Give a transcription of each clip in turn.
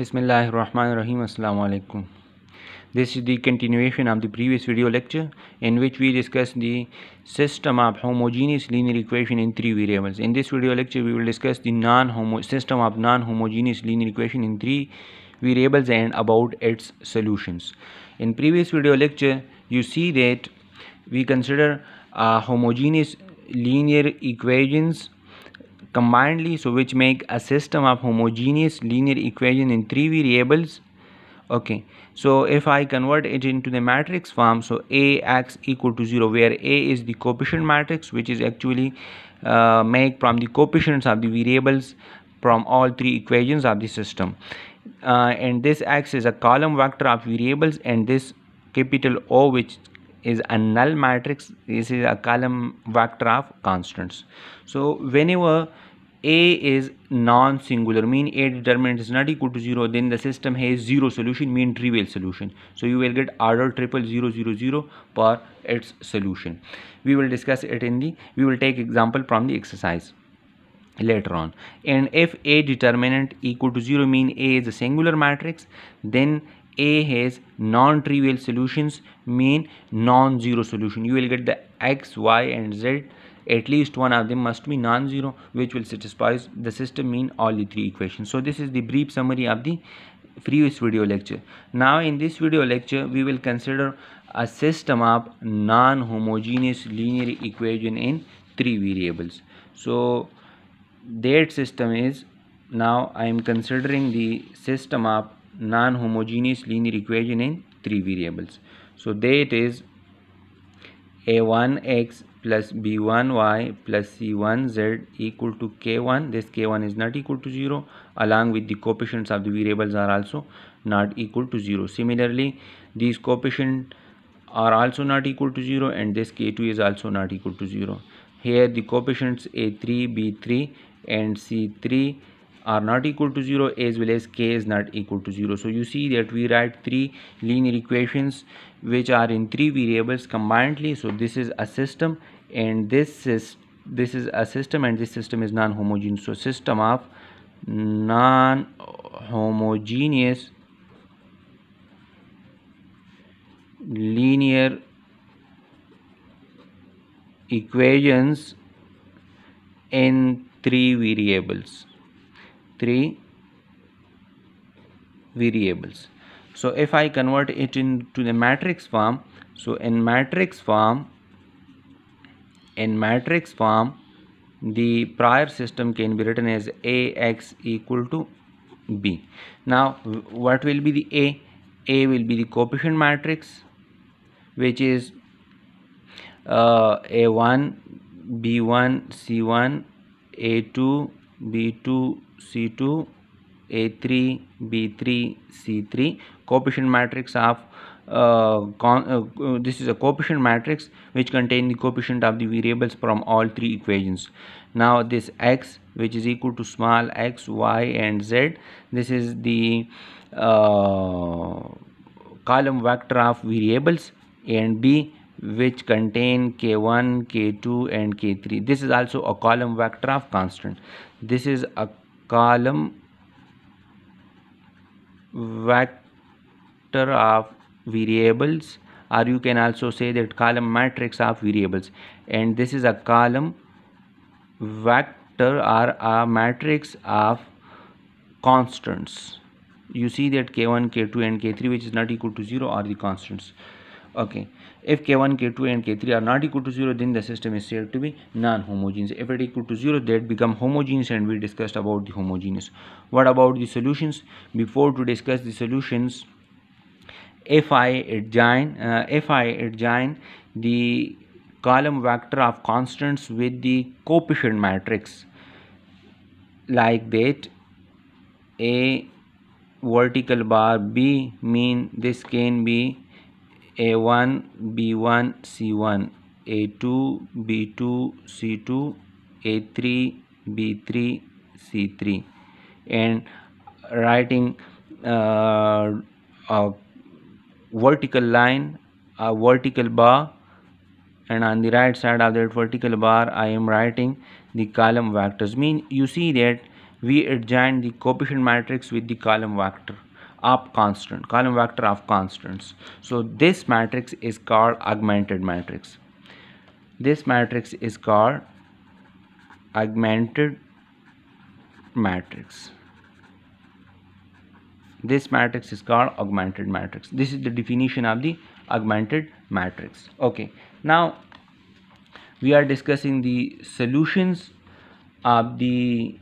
Bismillahirrahmanirrahim. Assalamu alaikum. This is the continuation of the previous video lecture in which we discussed the system of homogeneous linear equation in three variables. In this video lecture we will discuss the non system of non-homogeneous linear equation in three variables and about its solutions. In previous video lecture you see that we consider uh, homogeneous linear equations combinedly so which make a system of homogeneous linear equation in three variables okay so if i convert it into the matrix form so ax equal to 0 where a is the coefficient matrix which is actually uh, made from the coefficients of the variables from all three equations of the system uh, and this x is a column vector of variables and this capital o which is a null matrix this is a column vector of constants so whenever a is non-singular mean a determinant is not equal to 0 then the system has zero solution mean trivial solution so you will get order triple zero zero zero for its solution we will discuss it in the we will take example from the exercise later on and if a determinant equal to 0 mean a is a singular matrix then a has non-trivial solutions mean non-zero solution you will get the x y and z at least one of them must be non-zero which will satisfy the system mean all the three equations so this is the brief summary of the previous video lecture now in this video lecture we will consider a system of non-homogeneous linear equation in three variables so that system is now I am considering the system of non-homogeneous linear equation in three variables so that is a1x plus b1y plus c1z equal to k1 this k1 is not equal to 0 along with the coefficients of the variables are also not equal to 0 similarly these coefficients are also not equal to 0 and this k2 is also not equal to 0 here the coefficients a3 b3 and c3 are not equal to 0 as well as k is not equal to 0 so you see that we write three linear equations which are in three variables combinedly so this is a system and this is this is a system and this system is non-homogeneous so system of non-homogeneous linear equations in three variables three variables so if I convert it into the matrix form so in matrix form in matrix form the prior system can be written as ax equal to b now what will be the a a will be the coefficient matrix which is uh, a1 b1 c1 a2 b2 C2, A3, B3, C3 coefficient matrix of uh, uh, uh, this is a coefficient matrix which contain the coefficient of the variables from all three equations now this x which is equal to small x y and z this is the uh, column vector of variables and b which contain k1 k2 and k3 this is also a column vector of constant this is a column vector of variables or you can also say that column matrix of variables and this is a column vector or a matrix of constants you see that k1 k2 and k3 which is not equal to 0 are the constants Okay, if K1, K2 and K3 are not equal to 0 then the system is said to be non-homogeneous. If it equal to 0 that become homogeneous and we discussed about the homogeneous. What about the solutions? Before to discuss the solutions, if I adjoin, uh, if I adjoin the column vector of constants with the coefficient matrix like that A vertical bar B mean this can be a1, B1, C1, A2, B2, C2, A3, B3, C3 and writing uh, a vertical line, a vertical bar and on the right side of that vertical bar I am writing the column vectors mean you see that we adjoin the coefficient matrix with the column vector of constant column vector of constants so this matrix is called augmented matrix this matrix is called augmented matrix this matrix is called augmented matrix this is the definition of the augmented matrix okay now we are discussing the solutions of the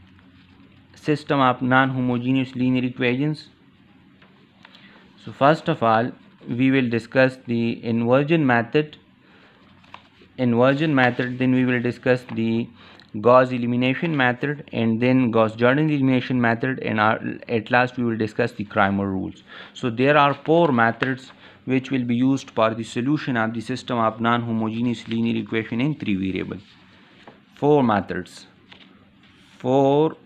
system of non-homogeneous linear equations so first of all we will discuss the inversion method inversion method then we will discuss the Gauss elimination method and then Gauss-Jordan elimination method and our, uh, at last we will discuss the Cramer rules. So there are four methods which will be used for the solution of the system of non-homogeneous linear equation in three variables. Four methods. Four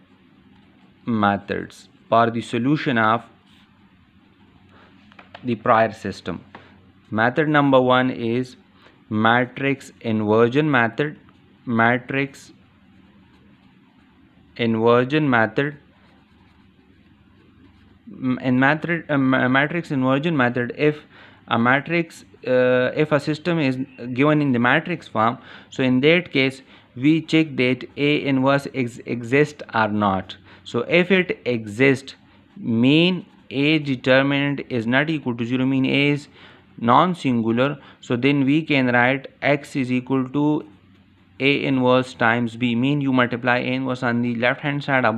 methods for the solution of the prior system. Method number one is matrix inversion method. Matrix inversion method. In matrix, uh, matrix inversion method, if a matrix, uh, if a system is given in the matrix form, so in that case, we check that A inverse ex exists or not. So if it exists, mean a determinant is not equal to 0 mean a is non-singular so then we can write x is equal to a inverse times b mean you multiply a inverse on the left hand side uh,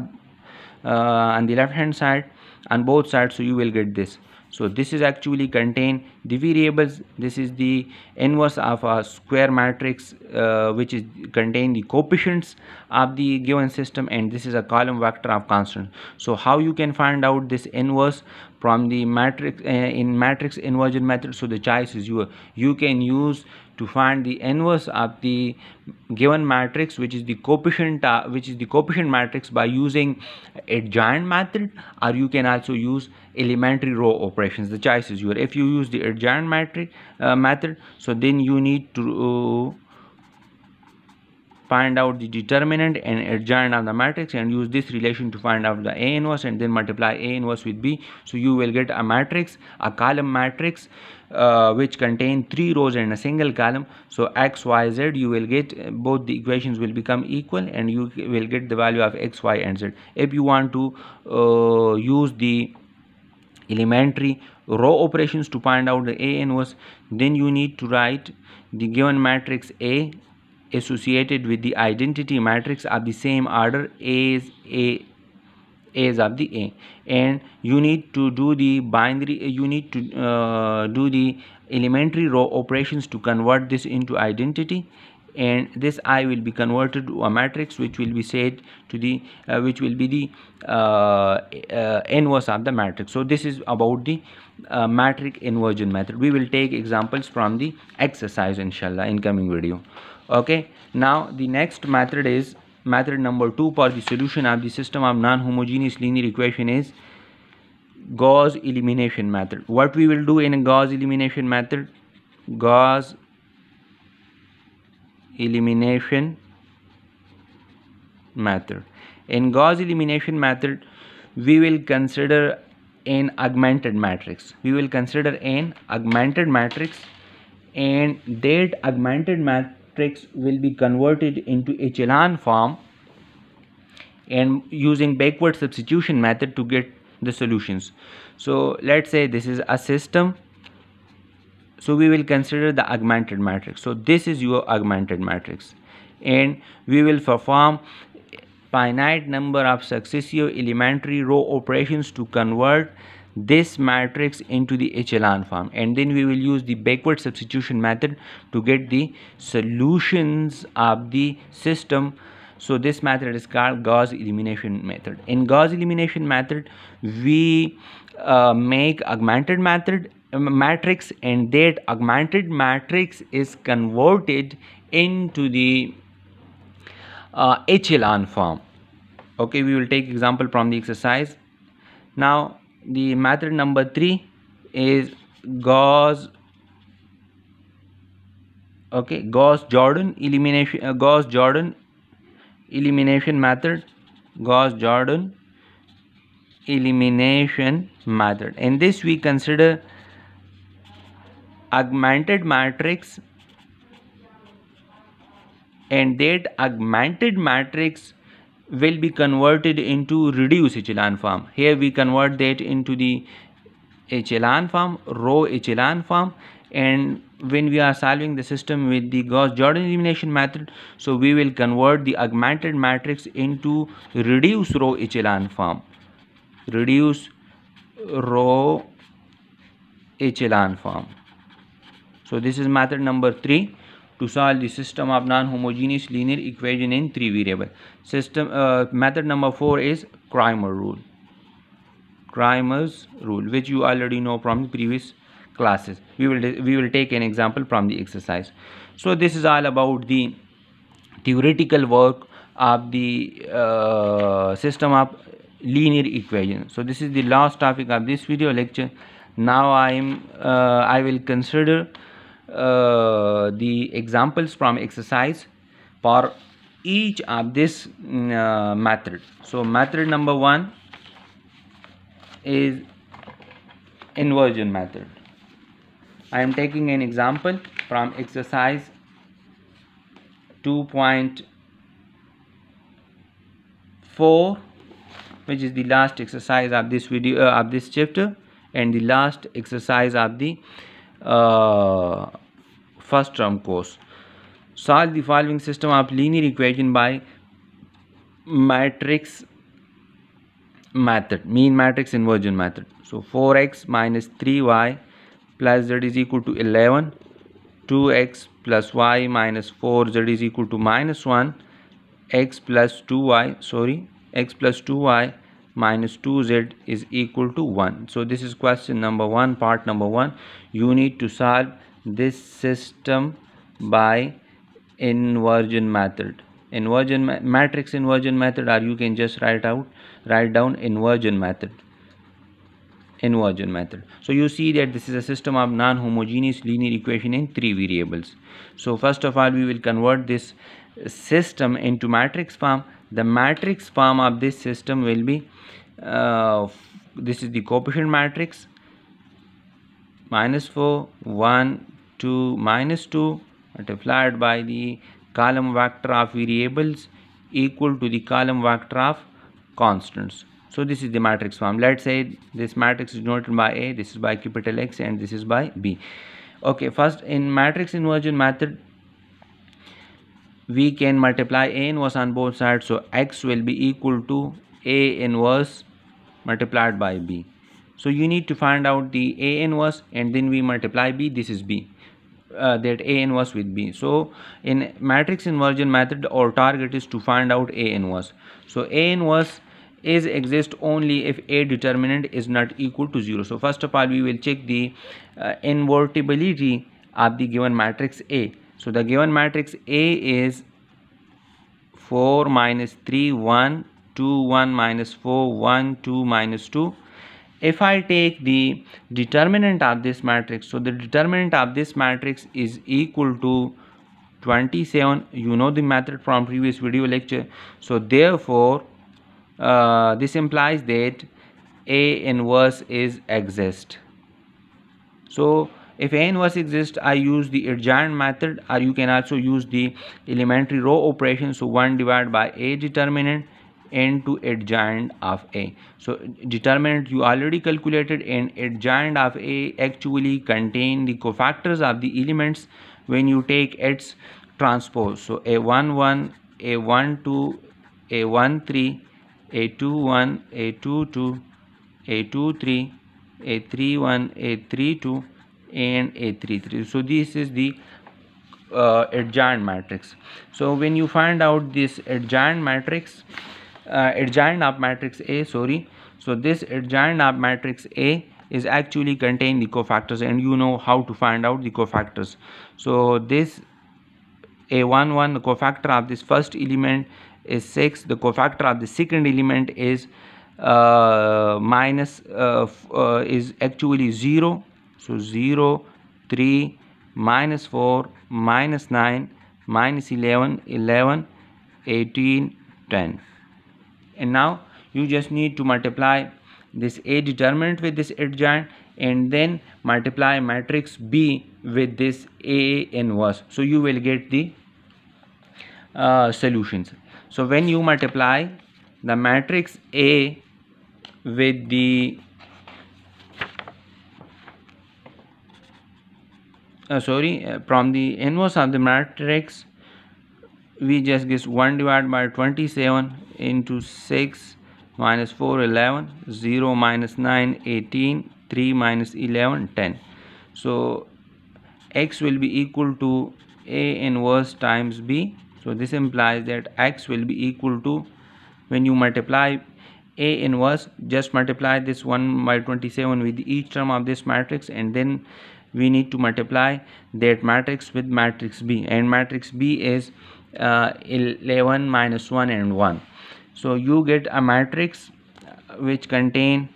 on the left hand side on both sides so you will get this so this is actually contain the variables this is the inverse of a square matrix uh, which is contain the coefficients of the given system and this is a column vector of constant so how you can find out this inverse from the matrix uh, in matrix inversion method so the choice is your you can use to find the inverse of the given matrix which is the coefficient uh, which is the coefficient matrix by using a giant method or you can also use elementary row operations the choice is yours if you use the adjoint matrix uh, method so then you need to uh, find out the determinant and adjoint of the matrix and use this relation to find out the A inverse and then multiply A inverse with B. So you will get a matrix, a column matrix uh, which contain three rows and a single column so x y z you will get uh, both the equations will become equal and you will get the value of x y and z if you want to uh, use the elementary row operations to find out the a inverse then you need to write the given matrix a associated with the identity matrix of the same order A is A A's of the A and you need to do the binary uh, you need to uh, do the elementary row operations to convert this into identity and this i will be converted to a matrix which will be said to the uh, which will be the uh, uh, inverse of the matrix so this is about the uh, matrix inversion method we will take examples from the exercise inshallah in coming video okay now the next method is method number two for the solution of the system of non-homogeneous linear equation is Gauss elimination method what we will do in Gauss elimination method Gauss elimination method in Gauss elimination method we will consider an augmented matrix we will consider an augmented matrix and that augmented mat matrix will be converted into a form and using backward substitution method to get the solutions so let's say this is a system so we will consider the augmented matrix so this is your augmented matrix and we will perform finite number of successive elementary row operations to convert this matrix into the echelon form and then we will use the backward substitution method to get the solutions of the system so this method is called Gauss elimination method in Gauss elimination method we uh, make augmented method um, matrix and that augmented matrix is converted into the uh, echelon form okay we will take example from the exercise now the method number three is Gauss okay Gauss Jordan elimination uh, Gauss Jordan elimination method Gauss Jordan elimination method in this we consider augmented matrix and that augmented matrix will be converted into reduced echelon form. Here we convert that into the echelon form, row echelon form and when we are solving the system with the Gauss-Jordan elimination method, so we will convert the augmented matrix into reduced row echelon form. Reduced row echelon form. So this is method number 3 to solve the system of non-homogeneous linear equation in three variable. System uh, method number four is Cramer rule. Cramer's rule, which you already know from the previous classes. We will we will take an example from the exercise. So this is all about the theoretical work of the uh, system of linear equation. So this is the last topic of this video lecture. Now I am uh, I will consider uh, the examples from exercise for each of this mm, uh, method so method number one is inversion method I am taking an example from exercise 2.4 which is the last exercise of this video uh, of this chapter and the last exercise of the uh, first term course. Solve the following system of linear equation by matrix method, mean matrix inversion method. So 4x minus 3y plus z is equal to 11, 2x plus y minus 4z is equal to minus 1, x plus 2y, sorry, x plus 2y minus 2z is equal to 1 so this is question number 1 part number 1 you need to solve this system by inversion method inversion ma matrix inversion method or you can just write out write down inversion method inversion method so you see that this is a system of non-homogeneous linear equation in three variables so first of all we will convert this system into matrix form the matrix form of this system will be uh, this is the coefficient matrix minus 4 1 2 minus 2 multiplied by the column vector of variables equal to the column vector of constants. So this is the matrix form. Let's say this matrix is denoted by A, this is by capital X and this is by B. Okay, first in matrix inversion method, we can multiply A inverse on both sides. So X will be equal to A inverse multiplied by B so you need to find out the a inverse and then we multiply b this is b uh, that a inverse with b so in matrix inversion method our target is to find out a inverse so a inverse is exist only if a determinant is not equal to 0 so first of all we will check the uh, invertibility of the given matrix a so the given matrix a is 4 minus 3 1 2 1 minus 4 1 2 minus 2 if I take the determinant of this matrix so the determinant of this matrix is equal to 27 you know the method from previous video lecture so therefore uh, this implies that a inverse is exist so if a inverse exists i use the adjoint method or uh, you can also use the elementary row operation so 1 divided by a determinant n to adjoint of a. So determinant you already calculated and adjoint of a actually contain the cofactors of the elements when you take its transpose. So a11, a12, a13, a21, a22, a23, a31, a32 and a33. So this is the uh, adjoint matrix so when you find out this adjoint matrix uh, adjoint of matrix A sorry so this adjoint of matrix A is actually contain the cofactors and you know how to find out the cofactors so this A11 the cofactor of this first element is 6 the cofactor of the second element is uh, minus uh, uh, is actually 0 so 0 3 minus 4 minus 9 minus 11 11 18 10 and now you just need to multiply this A determinant with this adjoint and then multiply matrix B with this A inverse so you will get the uh, solutions so when you multiply the matrix A with the uh, sorry uh, from the inverse of the matrix we just get 1 divided by 27 into 6 minus 4 11 0 minus 9 18 3 minus 11 10 so x will be equal to a inverse times b so this implies that x will be equal to when you multiply a inverse just multiply this 1 by 27 with each term of this matrix and then we need to multiply that matrix with matrix b and matrix b is uh, 11 minus 1 and 1 so you get a matrix uh, which contain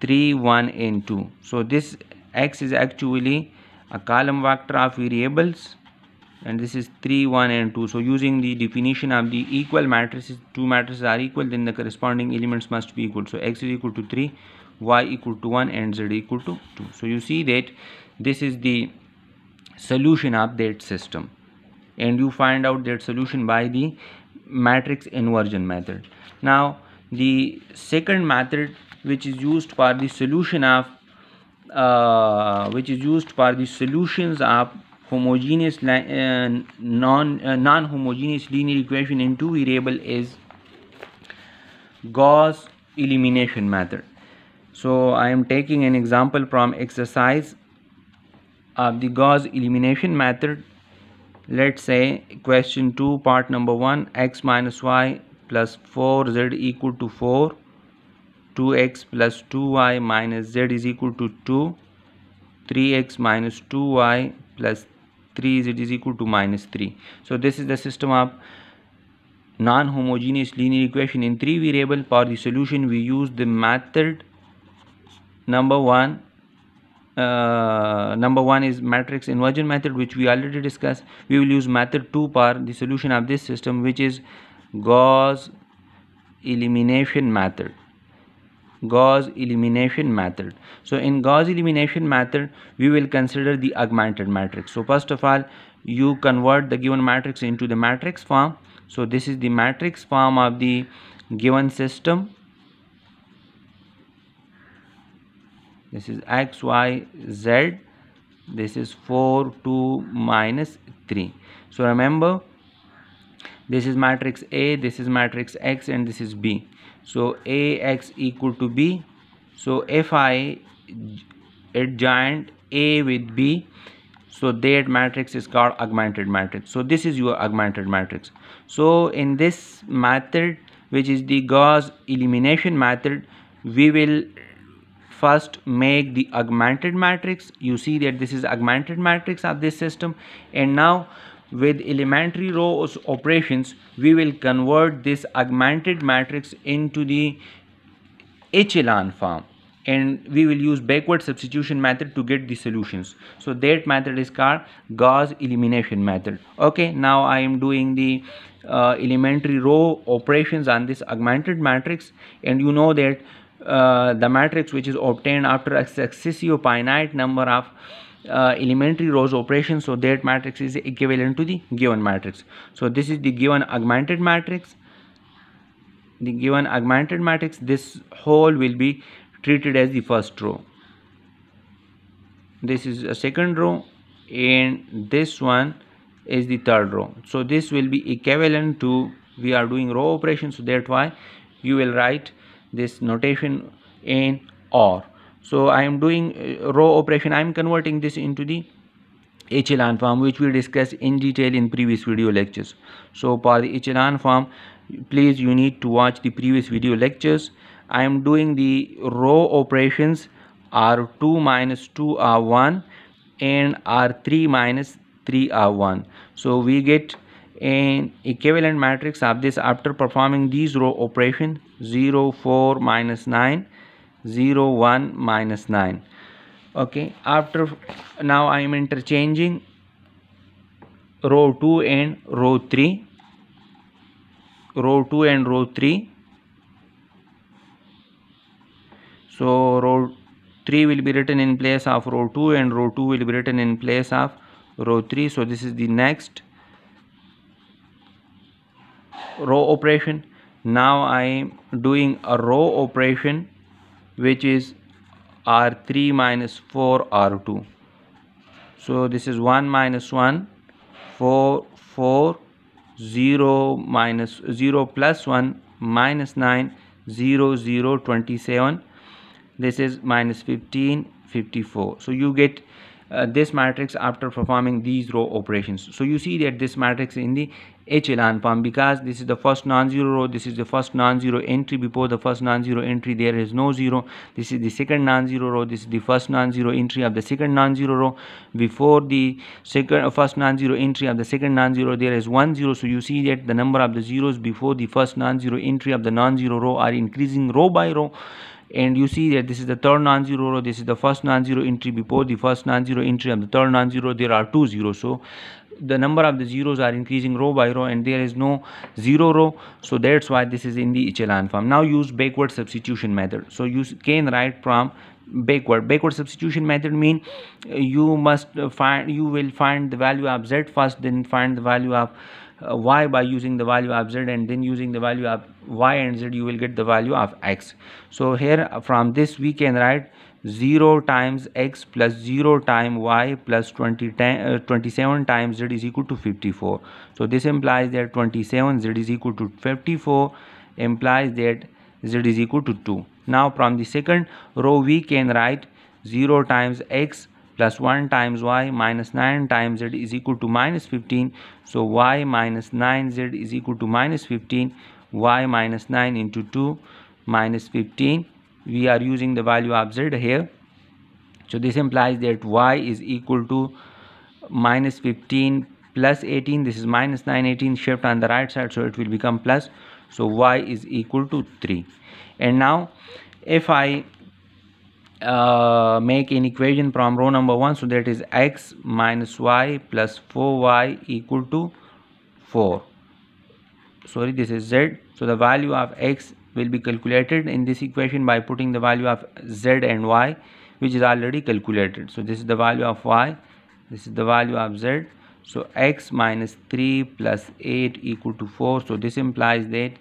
3 1 and 2 so this x is actually a column vector of variables and this is 3 1 and 2 so using the definition of the equal matrices two matrices are equal then the corresponding elements must be equal so x is equal to 3 y equal to 1 and z equal to 2 so you see that this is the solution of that system and you find out that solution by the matrix inversion method now the second method which is used for the solution of uh, which is used for the solutions of homogeneous uh, non uh, non homogeneous linear equation in two variable is Gauss elimination method so I am taking an example from exercise of the Gauss elimination method let's say question 2 part number 1 x minus y plus 4z equal to 4 2x plus 2y minus z is equal to 2 3x minus 2y plus 3z is equal to minus 3 so this is the system of non-homogeneous linear equation in three variable for the solution we use the method number one uh, number one is matrix inversion method which we already discussed we will use method 2 power the solution of this system which is Gauss elimination method Gauss elimination method so in Gauss elimination method we will consider the augmented matrix so first of all you convert the given matrix into the matrix form so this is the matrix form of the given system this is x y z this is 4 2 minus 3 so remember this is matrix a this is matrix x and this is b so a x equal to b so if i adjoint a with b so that matrix is called augmented matrix so this is your augmented matrix so in this method which is the gauss elimination method we will first make the augmented matrix you see that this is augmented matrix of this system and now with elementary row operations we will convert this augmented matrix into the echelon form and we will use backward substitution method to get the solutions so that method is called Gauss elimination method okay now I am doing the uh, elementary row operations on this augmented matrix and you know that uh, the matrix which is obtained after successive finite number of uh, elementary rows operation so that matrix is equivalent to the given matrix so this is the given augmented matrix the given augmented matrix this whole will be treated as the first row this is a second row and this one is the third row so this will be equivalent to we are doing row operation so that's why you will write this notation in or so i am doing uh, row operation i am converting this into the echelon form which we discussed in detail in previous video lectures so for the echelon form please you need to watch the previous video lectures i am doing the row operations r2 minus 2 r1 and r3 minus 3 r1 so we get an equivalent matrix of this after performing these row operation 0 4 minus 9 0 1 minus 9 okay after now I am interchanging row 2 and row 3 row 2 and row 3 so row 3 will be written in place of row 2 and row 2 will be written in place of row 3 so this is the next row operation now I am doing a row operation which is R3 minus 4 R2 so this is 1 minus 1 4 4 0 minus 0 plus 1 minus 9 0 0 27 this is minus 15 54 so you get uh, this matrix after performing these row operations so you see that this matrix in the HLAN form because this is the first non-zero row this is the first non-zero entry before the first non-zero entry there is no zero this is the second non-zero row this is the first non-zero entry of the second non-zero row before the second uh, first non-zero entry of the second non-zero there is one zero so you see that the number of the zeros before the first non-zero entry of the non-zero row are increasing row by row and you see that this is the third non-zero row this is the first non-zero entry before the first non-zero entry of the third non-zero there are two zeros so the number of the zeros are increasing row by row and there is no zero row so that's why this is in the echelon form now use backward substitution method so you can write from backward backward substitution method mean uh, you must uh, find you will find the value of z first then find the value of uh, y by using the value of z and then using the value of y and z you will get the value of x so here from this we can write 0 times x plus 0 times y plus 20 uh, 27 times z is equal to 54 so this implies that 27 z is equal to 54 implies that z is equal to 2 now from the second row we can write 0 times x plus 1 times y minus 9 times z is equal to minus 15 so y minus 9z is equal to minus 15 y minus 9 into 2 minus 15 we are using the value of z here so this implies that y is equal to minus 15 plus 18 this is minus 9 18 shift on the right side so it will become plus so y is equal to 3 and now if i uh, make an equation from row number 1 so that is x minus y plus 4y equal to 4 sorry this is z so the value of x will be calculated in this equation by putting the value of z and y which is already calculated. So this is the value of y, this is the value of z. So x minus 3 plus 8 equal to 4. So this implies that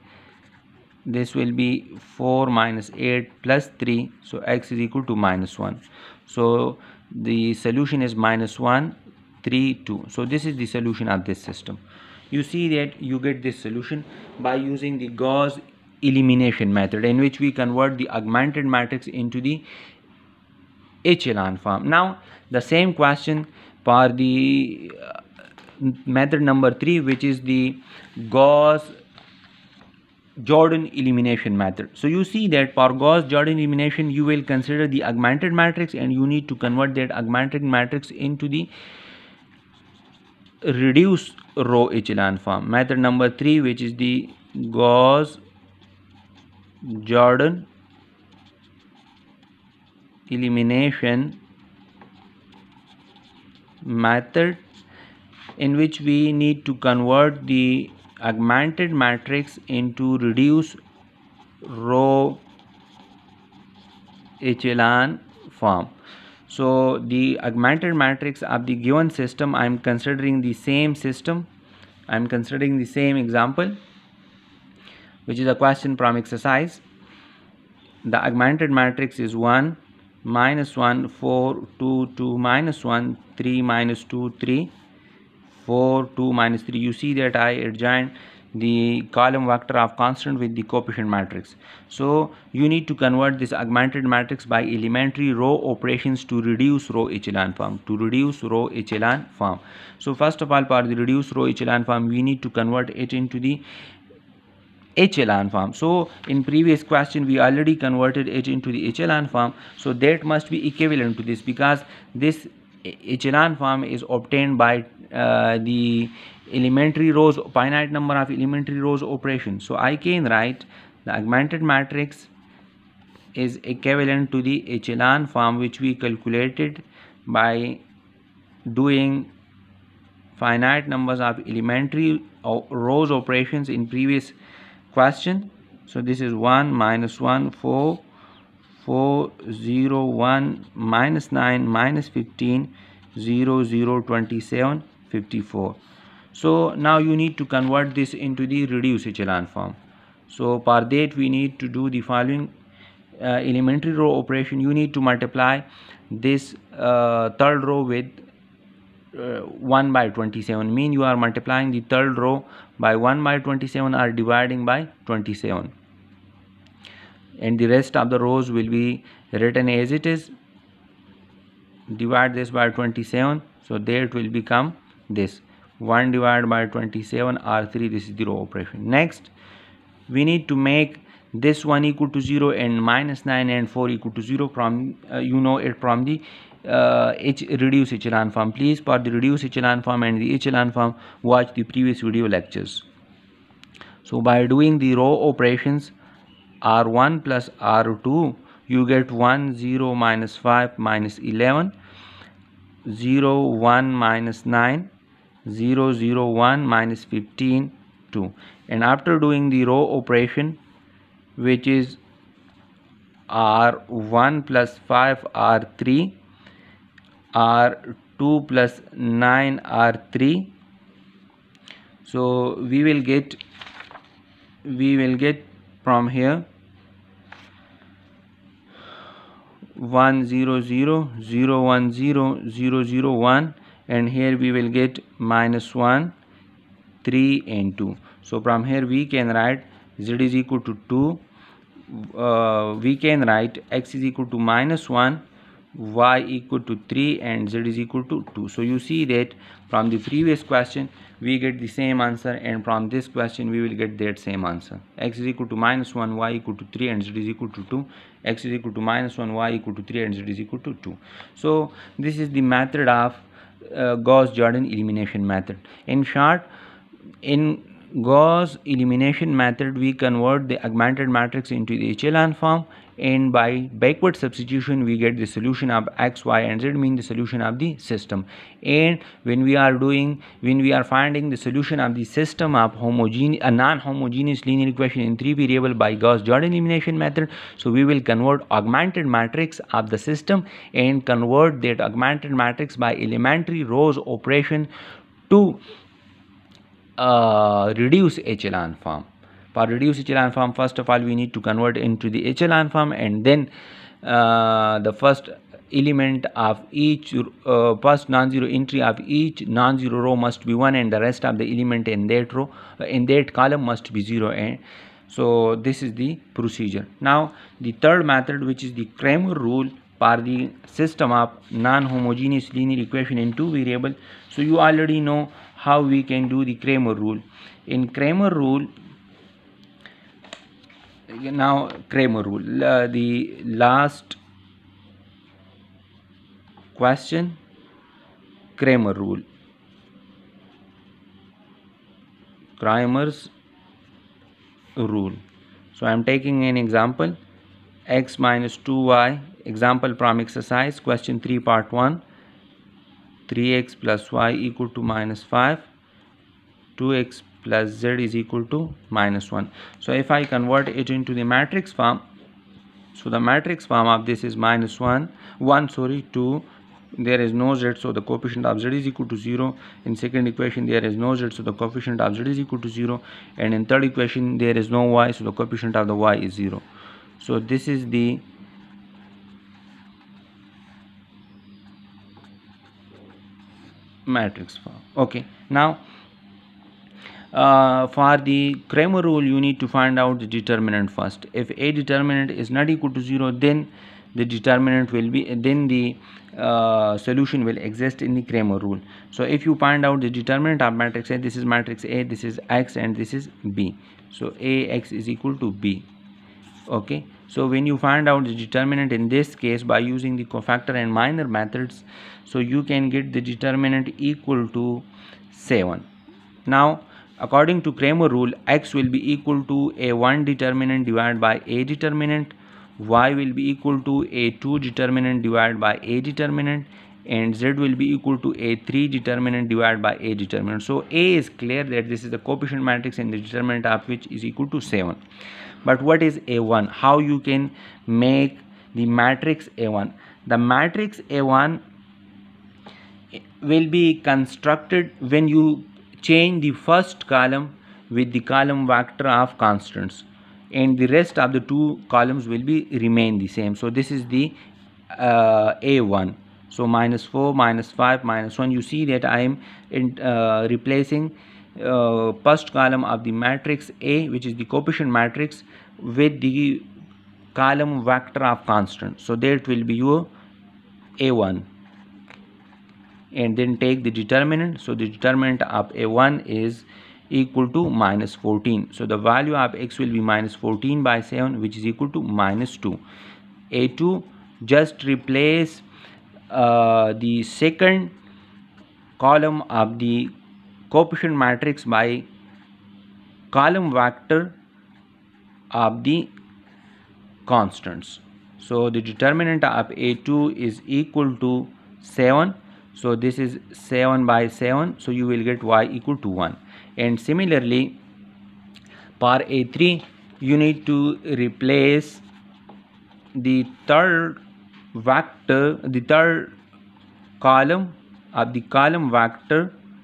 this will be 4 minus 8 plus 3 so x is equal to minus 1 so the solution is minus 1 3 2 so this is the solution of this system you see that you get this solution by using the Gauss elimination method in which we convert the augmented matrix into the echelon form. Now the same question for the uh, method number 3 which is the Gauss Jordan elimination method. So you see that for Gauss Jordan elimination you will consider the augmented matrix and you need to convert that augmented matrix into the reduced row echelon form. Method number 3 which is the Gauss Jordan elimination method in which we need to convert the augmented matrix into reduced row echelon form so the augmented matrix of the given system i am considering the same system i am considering the same example which is a question from exercise the augmented matrix is 1 minus 1 4 2 2 minus 1 3 minus 2 3 4 2 minus 3 you see that I adjoined the column vector of constant with the coefficient matrix so you need to convert this augmented matrix by elementary row operations to reduce row echelon form to reduce row echelon form so first of all for the reduce row echelon form we need to convert it into the HLN form. So in previous question we already converted it into the HLN form. So that must be equivalent to this because this HLN form is obtained by uh, the elementary rows finite number of elementary rows operation. So I can write the augmented matrix is equivalent to the echelon form which we calculated by doing finite numbers of elementary rows operations in previous question so this is 1 minus 1 4 4 0 1 minus 9 minus 15 0 0 27 54 so now you need to convert this into the reduced echelon form so for that we need to do the following uh, elementary row operation you need to multiply this uh, third row with uh, 1 by 27 mean you are multiplying the third row by 1 by 27 or dividing by 27 and the rest of the rows will be written as it is divide this by 27 so there it will become this 1 divided by 27 r3 this is the row operation next we need to make this 1 equal to 0 and minus 9 and 4 equal to 0 from uh, you know it from the uh, H reduce echelon form. Please part the reduce echelon form and the echelon form watch the previous video lectures. So by doing the row operations R1 plus R2 you get 1 0 minus 5 minus 11 0 1 minus 9 0 0 1 minus 15 2 and after doing the row operation which is r1 plus 5 r3 r 2 plus 9 r 3 so we will get we will get from here 1 0 0 0 1 0 0 0 1 and here we will get minus 1 3 and 2 so from here we can write z is equal to 2 uh, we can write x is equal to minus 1 y equal to 3 and z is equal to 2 so you see that from the previous question we get the same answer and from this question we will get that same answer x is equal to minus 1 y equal to 3 and z is equal to 2 x is equal to minus 1 y equal to 3 and z is equal to 2 so this is the method of uh, Gauss-Jordan elimination method in short in Gauss elimination method we convert the augmented matrix into the echelon form and by backward substitution we get the solution of x y and z mean the solution of the system and when we are doing when we are finding the solution of the system of homogeneous a non-homogeneous linear equation in three variable by Gauss-Jordan elimination method so we will convert augmented matrix of the system and convert that augmented matrix by elementary rows operation to uh, reduce HLAN form. For reduce HLAN form, first of all, we need to convert into the HLAN form and then uh, the first element of each uh, first non-zero entry of each non-zero row must be 1 and the rest of the element in that row uh, in that column must be 0 and so this is the procedure now the third method which is the Cramer rule for the system of non-homogeneous linear equation in two variables. so you already know how we can do the Kramer rule. In Kramer rule, now Kramer rule, uh, the last question, Kramer rule. Kramer's rule. So I am taking an example, x minus 2y, example from exercise, question 3 part 1 3x plus y equal to minus 5 2x plus z is equal to minus 1 so if I convert it into the matrix form so the matrix form of this is minus 1 1 sorry 2 there is no z so the coefficient of z is equal to 0 in second equation there is no z so the coefficient of z is equal to 0 and in third equation there is no y so the coefficient of the y is 0 so this is the matrix form okay now uh, for the Kramer rule you need to find out the determinant first if a determinant is not equal to 0 then the determinant will be then the uh, solution will exist in the Kramer rule so if you find out the determinant of matrix A this is matrix A this is X and this is B so AX is equal to B okay so when you find out the determinant in this case by using the cofactor and minor methods so you can get the determinant equal to 7 now according to Kramer rule x will be equal to a1 determinant divided by a determinant y will be equal to a2 determinant divided by a determinant and z will be equal to a3 determinant divided by a determinant so a is clear that this is the coefficient matrix and the determinant of which is equal to 7 but what is a1 how you can make the matrix a1 the matrix a1 will be constructed when you change the first column with the column vector of constants and the rest of the two columns will be remain the same so this is the uh, a1 so minus 4 minus 5 minus 1 you see that i am in, uh, replacing uh, first column of the matrix A which is the coefficient matrix with the column vector of constant so that will be your A1 and then take the determinant so the determinant of A1 is equal to minus 14 so the value of x will be minus 14 by 7 which is equal to minus 2 A2 just replace uh, the second column of the coefficient matrix by column vector of the constants so the determinant of a2 is equal to 7 so this is 7 by 7 so you will get y equal to 1 and similarly for a3 you need to replace the third vector the third column of the column vector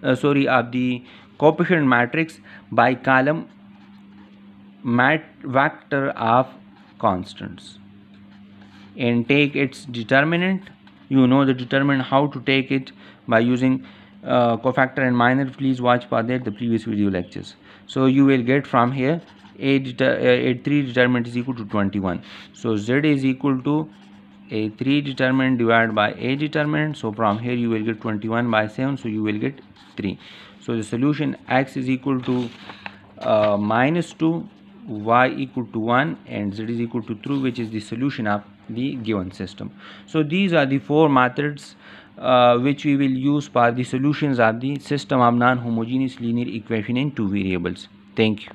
uh, sorry of the coefficient matrix by column mat vector of constants and take its determinant you know the determinant how to take it by using uh, cofactor and minor please watch for that the previous video lectures so you will get from here a uh, 3 determinant is equal to 21 so z is equal to a3 determinant divided by a determinant so from here you will get 21 by 7 so you will get 3 so the solution x is equal to uh, minus 2 y equal to 1 and z is equal to 3 which is the solution of the given system so these are the four methods uh, which we will use for the solutions of the system of non-homogeneous linear equation in two variables thank you